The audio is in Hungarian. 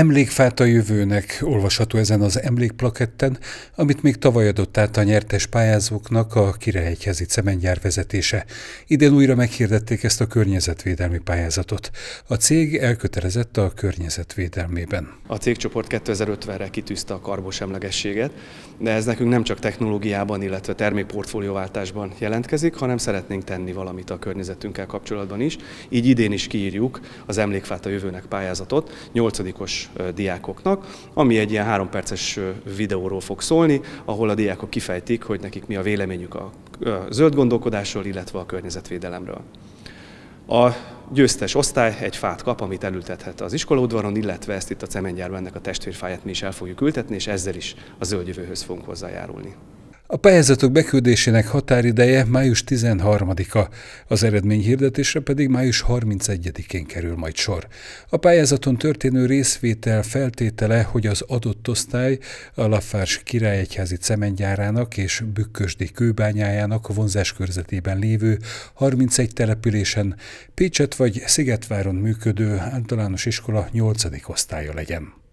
Emlékfát a jövőnek olvasható ezen az emlékplaketten, amit még tavaly adott át a nyertes pályázóknak a Királyegyházi cementgyár vezetése. Idén újra meghirdették ezt a környezetvédelmi pályázatot. A cég elkötelezett a környezetvédelmében. A cégcsoport 2050-re kitűzte a karbosemlegességet, de ez nekünk nem csak technológiában, illetve termékportfólióváltásban jelentkezik, hanem szeretnénk tenni valamit a környezetünkkel kapcsolatban is. Így idén is kiírjuk az Emlékfát a jövőnek pályázatot, 8 nyolcadikos diákoknak, ami egy ilyen három perces videóról fog szólni, ahol a diákok kifejtik, hogy nekik mi a véleményük a zöld gondolkodásról, illetve a környezetvédelemről. A győztes osztály egy fát kap, amit elültethet az iskolaudvaron, illetve ezt itt a cementgyárban ennek a testvérfáját mi is el fogjuk ültetni, és ezzel is a zöld jövőhöz fogunk hozzájárulni. A pályázatok beküldésének határideje május 13-a, az hirdetésre pedig május 31-én kerül majd sor. A pályázaton történő részvétel feltétele, hogy az adott osztály a Lafárs királyegyházi cementgyárának és Bükkösdi kőbányájának vonzáskörzetében lévő 31 településen Pécset vagy Szigetváron működő általános iskola 8. osztálya legyen.